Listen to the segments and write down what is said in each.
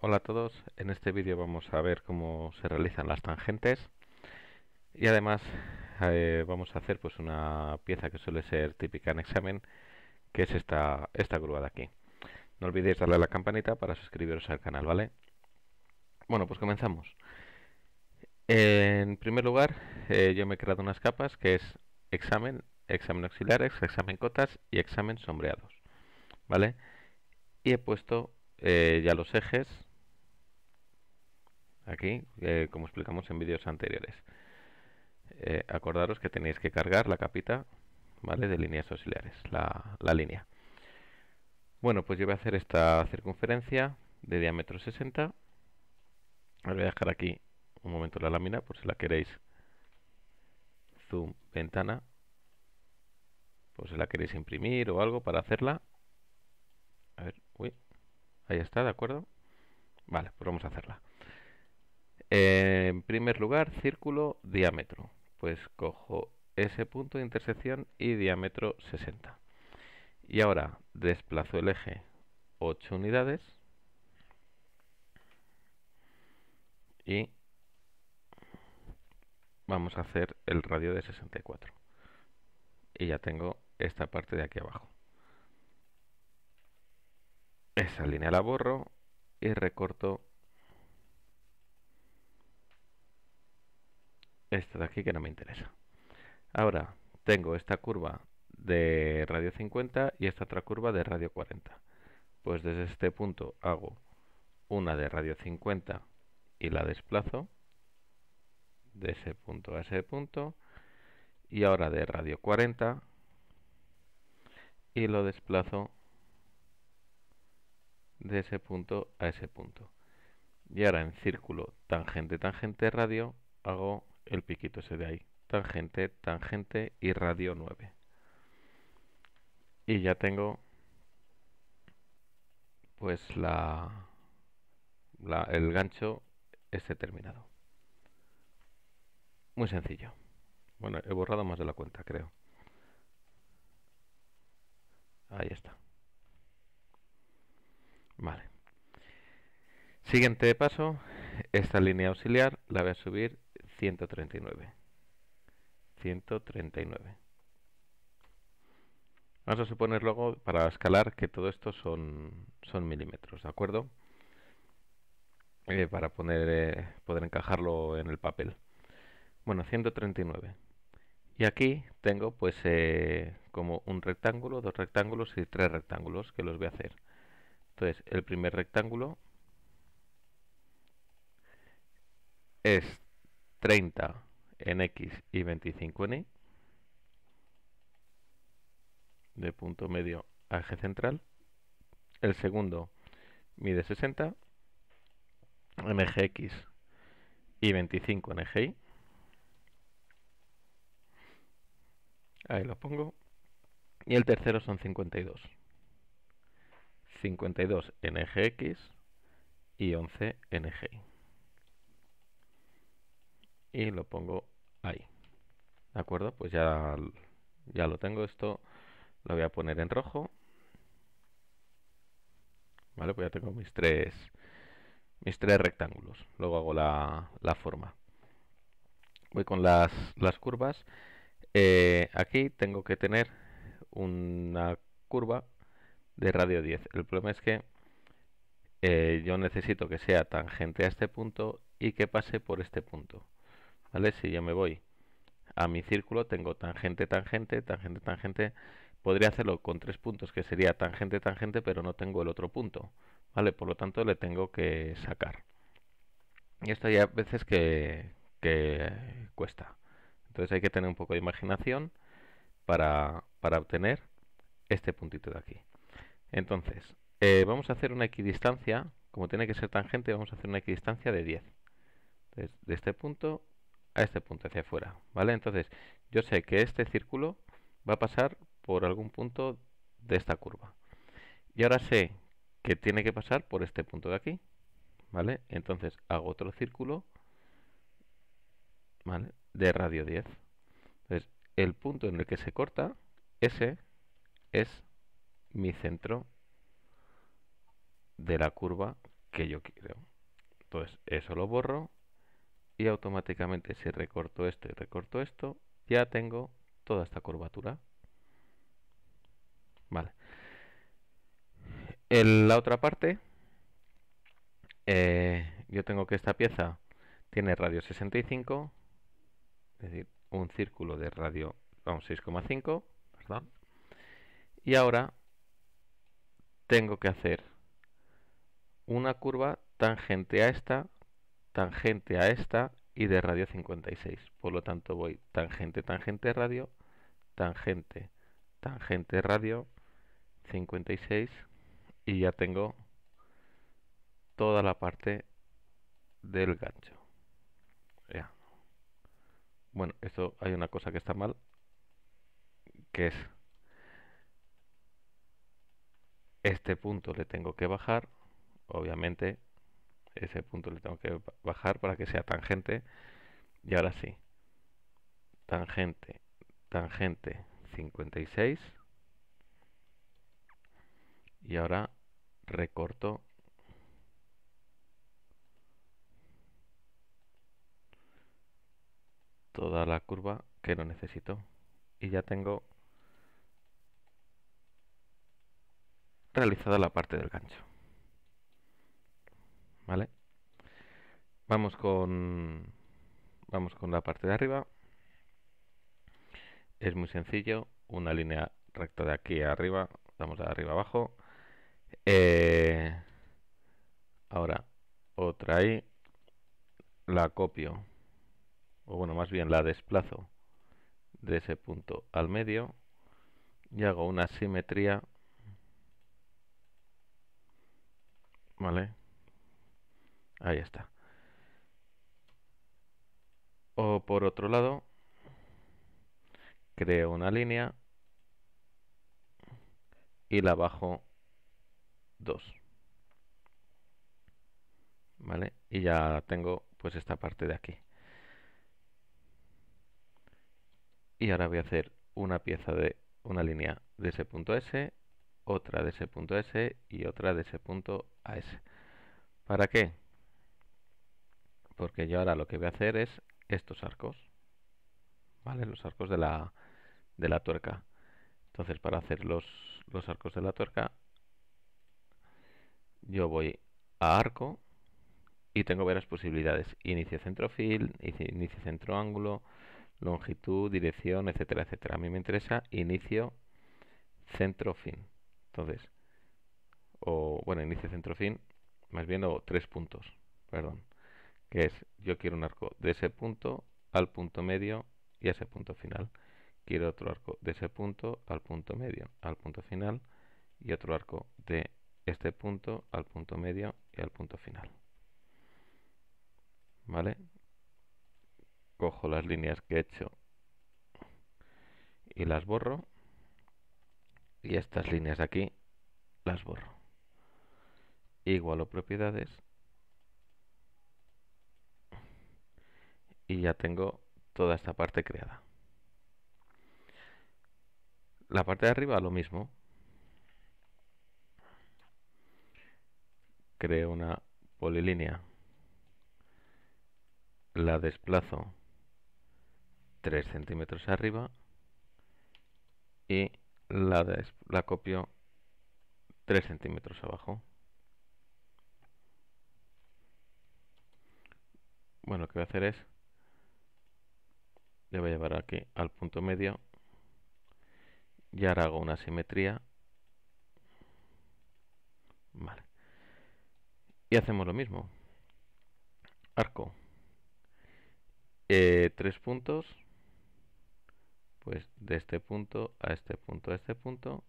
Hola a todos, en este vídeo vamos a ver cómo se realizan las tangentes y además eh, vamos a hacer pues una pieza que suele ser típica en examen que es esta, esta grúa de aquí. No olvidéis darle a la campanita para suscribiros al canal, ¿vale? Bueno, pues comenzamos. En primer lugar eh, yo me he creado unas capas que es examen, examen auxiliares, examen cotas y examen sombreados, ¿vale? Y he puesto eh, ya los ejes aquí, eh, como explicamos en vídeos anteriores. Eh, acordaros que tenéis que cargar la capita ¿vale? de líneas auxiliares, la, la línea. Bueno, pues yo voy a hacer esta circunferencia de diámetro 60. Os voy a dejar aquí un momento la lámina por si la queréis zoom ventana por si la queréis imprimir o algo para hacerla a ver, uy, ahí está, de acuerdo vale, pues vamos a hacerla en primer lugar, círculo, diámetro. Pues cojo ese punto de intersección y diámetro 60. Y ahora desplazo el eje 8 unidades y vamos a hacer el radio de 64. Y ya tengo esta parte de aquí abajo. Esa línea la borro y recorto esta de aquí que no me interesa. Ahora tengo esta curva de radio 50 y esta otra curva de radio 40. Pues desde este punto hago una de radio 50 y la desplazo de ese punto a ese punto y ahora de radio 40 y lo desplazo de ese punto a ese punto. Y ahora en círculo tangente tangente radio hago el piquito ese de ahí. Tangente, tangente y radio 9. Y ya tengo pues la, la el gancho este terminado. Muy sencillo. Bueno, he borrado más de la cuenta, creo. Ahí está. Vale. Siguiente paso, esta línea auxiliar la voy a subir 139. 139. Vamos a suponer luego, para escalar, que todo esto son, son milímetros, ¿de acuerdo? Eh, para poner, eh, poder encajarlo en el papel. Bueno, 139. Y aquí tengo pues eh, como un rectángulo, dos rectángulos y tres rectángulos que los voy a hacer. Entonces, el primer rectángulo es 30 en X y 25 en Y, de punto medio a eje central. El segundo mide 60 en eje X y 25 en eje Y. Ahí lo pongo. Y el tercero son 52. 52 en eje X y 11 en eje Y y lo pongo ahí. ¿De acuerdo? Pues ya, ya lo tengo esto. Lo voy a poner en rojo. Vale, pues ya tengo mis tres mis tres rectángulos. Luego hago la, la forma. Voy con las, las curvas. Eh, aquí tengo que tener una curva de radio 10. El problema es que eh, yo necesito que sea tangente a este punto y que pase por este punto. ¿Vale? Si yo me voy a mi círculo, tengo tangente, tangente, tangente, tangente. Podría hacerlo con tres puntos, que sería tangente, tangente, pero no tengo el otro punto. ¿Vale? Por lo tanto, le tengo que sacar. Y esto ya a veces que, cuesta. Entonces hay que tener un poco de imaginación para, obtener este puntito de aquí. Entonces, eh, vamos a hacer una equidistancia, como tiene que ser tangente, vamos a hacer una equidistancia de 10. de este punto a este punto hacia afuera, ¿vale? Entonces, yo sé que este círculo va a pasar por algún punto de esta curva. Y ahora sé que tiene que pasar por este punto de aquí, ¿vale? Entonces, hago otro círculo, De radio 10. Entonces, el punto en el que se corta, ese es mi centro de la curva que yo quiero. Entonces, eso lo borro y automáticamente si recorto esto y recorto esto, ya tengo toda esta curvatura. Vale. En la otra parte, eh, yo tengo que esta pieza tiene radio 65, es decir, un círculo de radio 6,5, Y ahora tengo que hacer una curva tangente a esta tangente a esta y de radio 56. Por lo tanto voy tangente, tangente, radio, tangente, tangente, radio 56 y ya tengo toda la parte del gancho. Bueno, esto hay una cosa que está mal, que es este punto le tengo que bajar, obviamente ese punto le tengo que bajar para que sea tangente y ahora sí tangente tangente 56 y ahora recorto toda la curva que lo necesito y ya tengo realizada la parte del gancho ¿vale? Vamos con vamos con la parte de arriba. Es muy sencillo, una línea recta de aquí arriba, vamos de arriba abajo. Eh, ahora otra ahí, la copio, o bueno, más bien la desplazo de ese punto al medio y hago una simetría, ¿vale? Ahí está. O por otro lado, creo una línea y la bajo 2. ¿Vale? Y ya tengo pues esta parte de aquí. Y ahora voy a hacer una pieza de una línea de ese punto S, otra de ese punto S y otra de ese punto AS. ¿Para qué? porque yo ahora lo que voy a hacer es estos arcos, ¿vale? Los arcos de la, de la tuerca. Entonces, para hacer los, arcos de la tuerca, yo voy a arco y tengo varias posibilidades. Inicio centro fil inicio centro ángulo, longitud, dirección, etcétera, etcétera. A mí me interesa inicio centro fin. Entonces, o bueno, inicio centro fin, más bien o tres puntos, perdón que es yo quiero un arco de ese punto al punto medio y a ese punto final. Quiero otro arco de ese punto al punto medio, al punto final y otro arco de este punto al punto medio y al punto final. ¿Vale? Cojo las líneas que he hecho y las borro. Y estas líneas de aquí las borro. Igualo propiedades y ya tengo toda esta parte creada. La parte de arriba lo mismo. Creo una polilínea. La desplazo 3 centímetros arriba y la, la copio 3 centímetros abajo. Bueno, lo que voy a hacer es le voy a llevar aquí al punto medio y ahora hago una simetría y hacemos lo mismo arco eh, tres puntos pues de este punto a este punto a este punto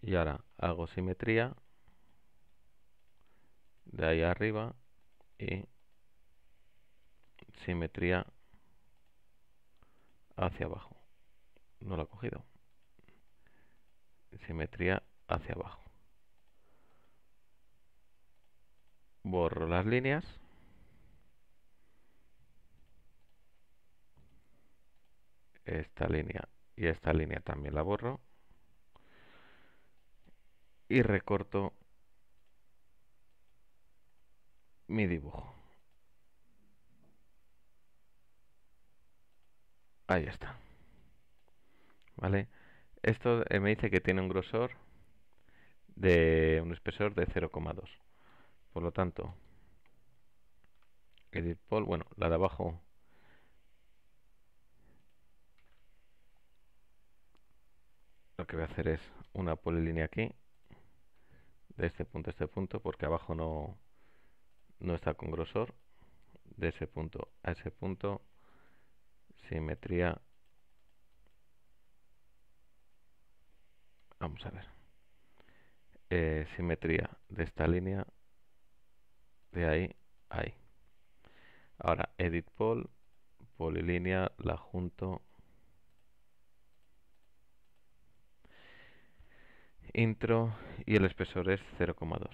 y ahora hago simetría de ahí arriba y simetría hacia abajo. No lo ha cogido. Simetría hacia abajo. Borro las líneas. Esta línea y esta línea también la borro. Y recorto mi dibujo. Ahí está. ¿Vale? Esto eh, me dice que tiene un grosor de un espesor de 0,2. Por lo tanto, edit bueno, la de abajo lo que voy a hacer es una polilínea aquí de este punto a este punto porque abajo no no está con grosor de ese punto a ese punto simetría vamos a ver eh, simetría de esta línea de ahí ahí ahora edit pol polilínea la junto intro y el espesor es 0,2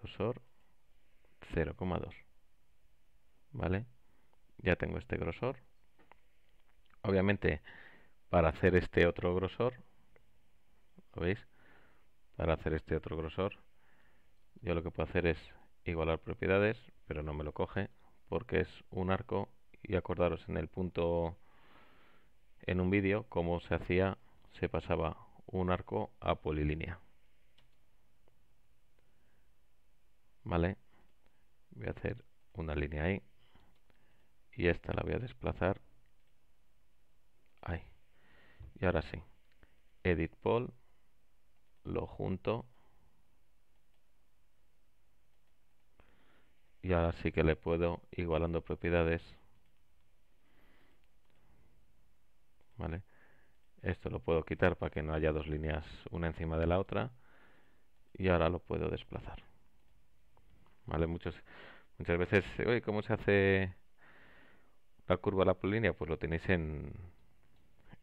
grosor 0,2 vale ya tengo este grosor obviamente para hacer este otro grosor ¿lo veis? para hacer este otro grosor yo lo que puedo hacer es igualar propiedades pero no me lo coge porque es un arco y acordaros en el punto en un vídeo cómo se hacía se pasaba un arco a polilínea vale voy a hacer una línea ahí y esta la voy a desplazar ahí y ahora sí edit poll lo junto y ahora sí que le puedo igualando propiedades vale esto lo puedo quitar para que no haya dos líneas una encima de la otra y ahora lo puedo desplazar vale muchos muchas veces oye cómo se hace la curva la polínea pues lo tenéis en,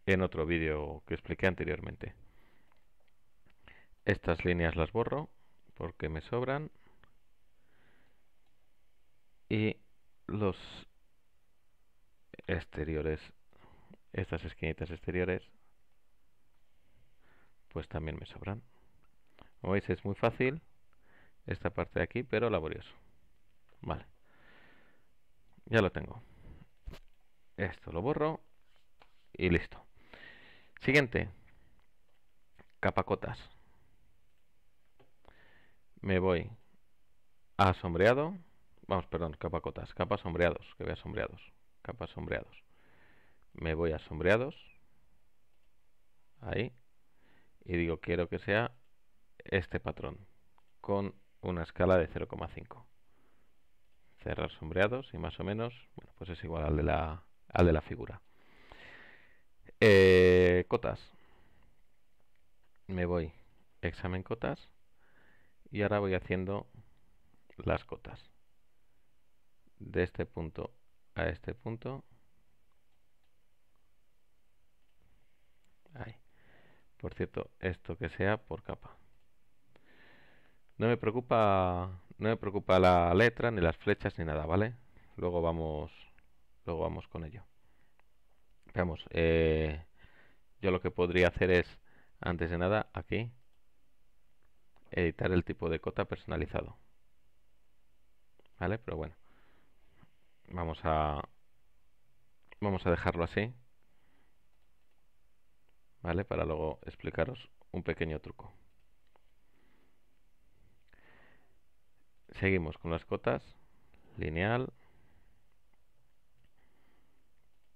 en otro vídeo que expliqué anteriormente. Estas líneas las borro porque me sobran. Y los exteriores, estas esquinitas exteriores, pues también me sobran. Como veis es muy fácil esta parte de aquí, pero laborioso. Vale. Ya lo tengo. Esto lo borro y listo. Siguiente. Capacotas. Me voy a sombreado. Vamos, perdón, capacotas. Capas sombreados. Que vea sombreados. Capas sombreados. Me voy a sombreados. Ahí. Y digo, quiero que sea este patrón. Con una escala de 0,5. Cerrar sombreados y más o menos, bueno, pues es igual al de la al de la figura. Eh, cotas. Me voy. Examen cotas. Y ahora voy haciendo las cotas. De este punto a este punto. Por cierto, esto que sea por capa. No me preocupa, no me preocupa la letra, ni las flechas, ni nada, ¿vale? Luego vamos luego vamos con ello. Veamos, eh, yo lo que podría hacer es, antes de nada, aquí, editar el tipo de cota personalizado. ¿Vale? Pero bueno, vamos a, vamos a dejarlo así. ¿Vale? Para luego explicaros un pequeño truco. Seguimos con las cotas. Lineal,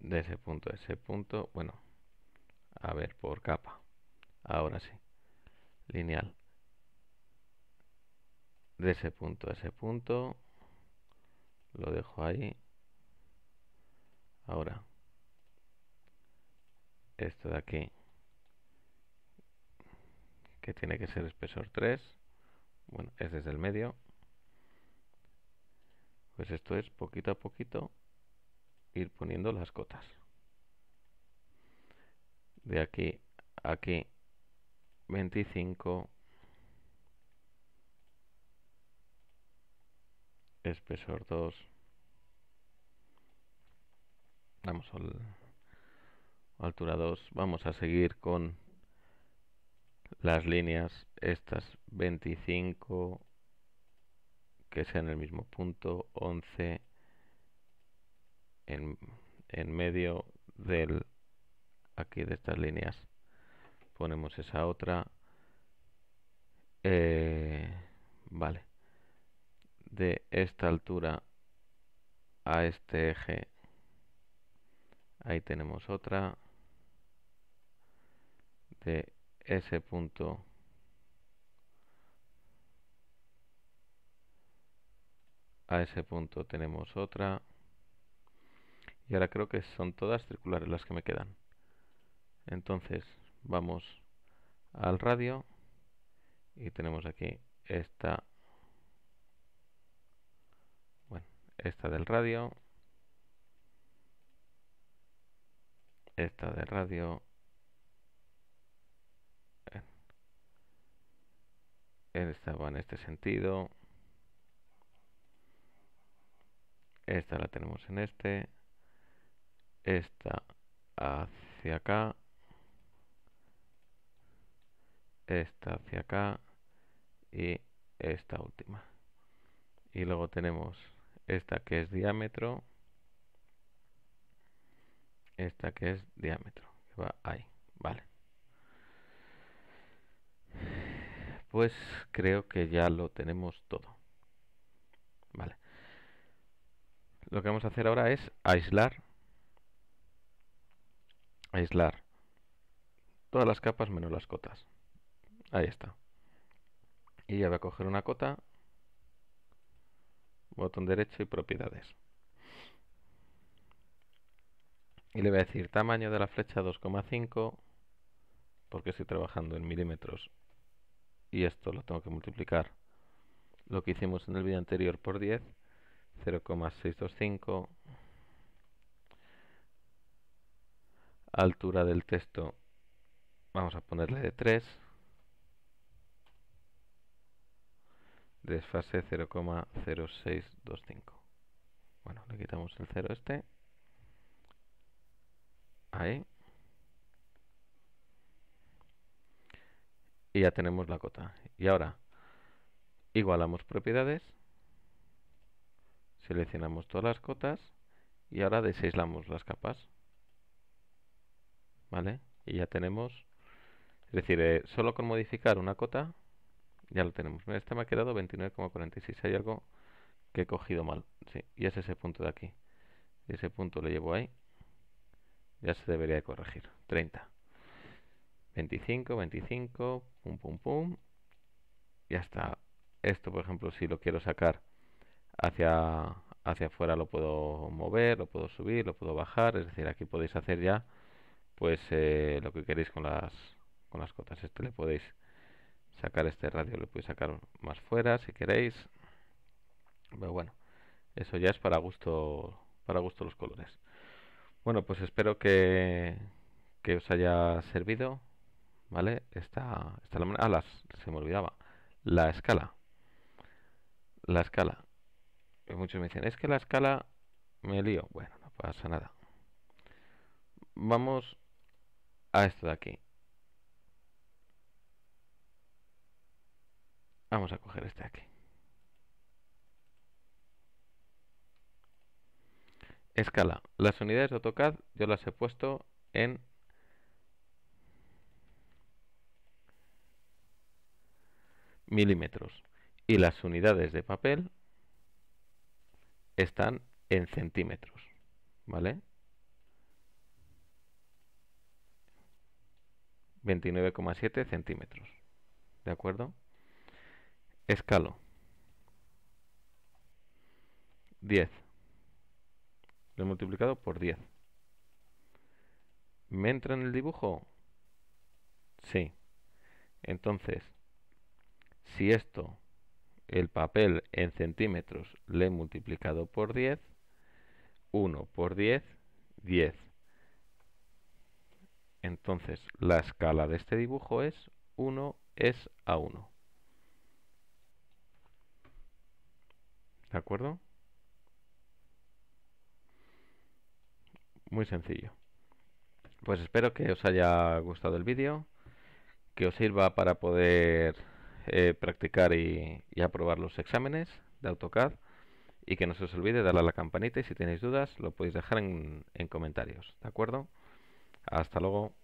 de ese punto a ese punto. Bueno, a ver, por capa. Ahora sí. Lineal. De ese punto a ese punto. Lo dejo ahí. Ahora. Esto de aquí. Que tiene que ser espesor 3. Bueno, es desde el medio. Pues esto es poquito a poquito ir poniendo las cotas. De aquí a aquí 25 espesor 2 vamos al altura 2 vamos a seguir con las líneas estas 25 que sean el mismo punto 11 en, medio del aquí de estas líneas ponemos esa otra eh, vale de esta altura a este eje ahí tenemos otra de ese punto a ese punto tenemos otra y ahora creo que son todas circulares las que me quedan entonces vamos al radio y tenemos aquí esta bueno, esta del radio esta de radio esta va en este sentido esta la tenemos en este esta hacia acá, esta hacia acá y esta última. Y luego tenemos esta que es diámetro, esta que es diámetro, que va ahí, vale. Pues creo que ya lo tenemos todo. Vale. Lo que vamos a hacer ahora es aislar aislar todas las capas menos las cotas ahí está y ya voy a coger una cota botón derecho y propiedades y le voy a decir tamaño de la flecha 2,5 porque estoy trabajando en milímetros y esto lo tengo que multiplicar lo que hicimos en el vídeo anterior por 10 0,625 altura del texto vamos a ponerle de 3 desfase 0,0625 bueno, le quitamos el 0 este ahí y ya tenemos la cota y ahora igualamos propiedades seleccionamos todas las cotas y ahora desislamos las capas ¿vale? Y ya tenemos, es decir, eh, solo con modificar una cota ya lo tenemos. este este me ha quedado 29,46, hay algo que he cogido mal, sí, y es ese punto de aquí. Ese punto lo llevo ahí, ya se debería de corregir, 30. 25, 25, pum, pum, pum. Ya está. Esto, por ejemplo, si lo quiero sacar hacia, hacia afuera, lo puedo mover, lo puedo subir, lo puedo bajar. Es decir, aquí podéis hacer ya pues eh, lo que queréis con las con las cotas este le podéis sacar este radio le podéis sacar más fuera si queréis pero bueno eso ya es para gusto para gusto los colores bueno pues espero que, que os haya servido vale esta esta la ah, se me olvidaba la escala la escala muchos me dicen es que la escala me lío bueno no pasa nada vamos a ah, esto de aquí. Vamos a coger este de aquí. Escala. Las unidades de AutoCAD yo las he puesto en milímetros y las unidades de papel están en centímetros, ¿vale? 29,7 centímetros. ¿De acuerdo? Escalo. 10. Lo he multiplicado por 10. ¿Me entra en el dibujo? Sí. Entonces, si esto, el papel en centímetros, le he multiplicado por 10, 1 por 10, 10. Entonces la escala de este dibujo es 1 es a 1. ¿De acuerdo? Muy sencillo. Pues espero que os haya gustado el vídeo, que os sirva para poder eh, practicar y, aprobar los exámenes de AutoCAD y que no se os olvide darle a la campanita y si tenéis dudas lo podéis dejar en comentarios, ¿de acuerdo? Hasta luego.